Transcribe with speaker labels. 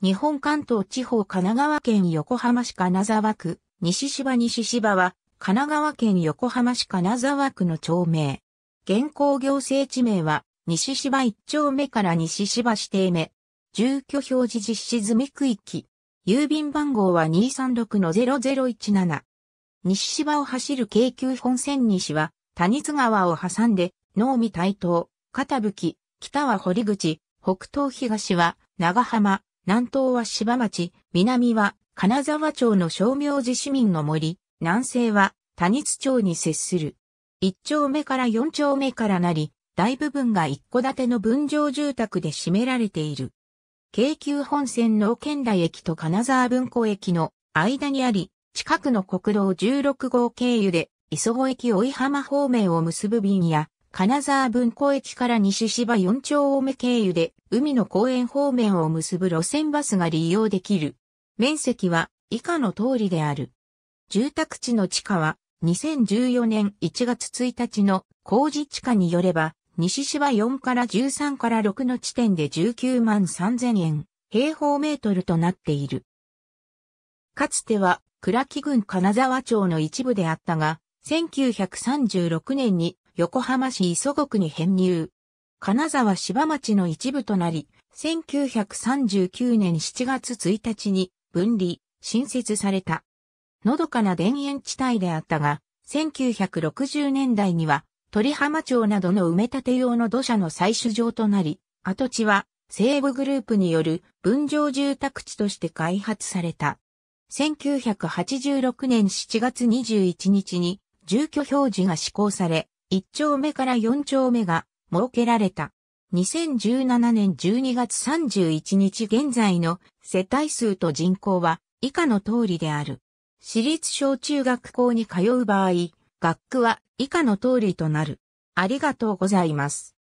Speaker 1: 日本関東地方神奈川県横浜市金沢区、西芝西芝は、神奈川県横浜市金沢区の町名。現行行政地名は、西芝一丁目から西芝指定目。住居表示実施済み区域。郵便番号は236-0017。西芝を走る京急本線西は、谷津川を挟んで、能見台東、片吹、北は堀口、北東東は長浜、南東は柴町、南は金沢町の商業寺市民の森、南西は谷津町に接する。一丁目から四丁目からなり、大部分が一戸建ての分譲住宅で占められている。京急本線の県台駅と金沢文庫駅の間にあり、近くの国道16号経由で、磯子駅追浜方面を結ぶ便や、金沢文庫駅から西芝4丁目経由で海の公園方面を結ぶ路線バスが利用できる。面積は以下の通りである。住宅地の地価は2014年1月1日の工事地価によれば西芝4から13から6の地点で19万3000円平方メートルとなっている。かつては倉木郡金沢町の一部であったが1936年に横浜市磯国に編入。金沢柴町の一部となり、1939年7月1日に分離、新設された。のどかな田園地帯であったが、1960年代には鳥浜町などの埋め立て用の土砂の採取場となり、跡地は西部グループによる分譲住宅地として開発された。1986年7月21日に住居表示が施行され、1丁目から4丁目が設けられた。2017年12月31日現在の世帯数と人口は以下の通りである。私立小中学校に通う場合、学区は以下の通りとなる。ありがとうございます。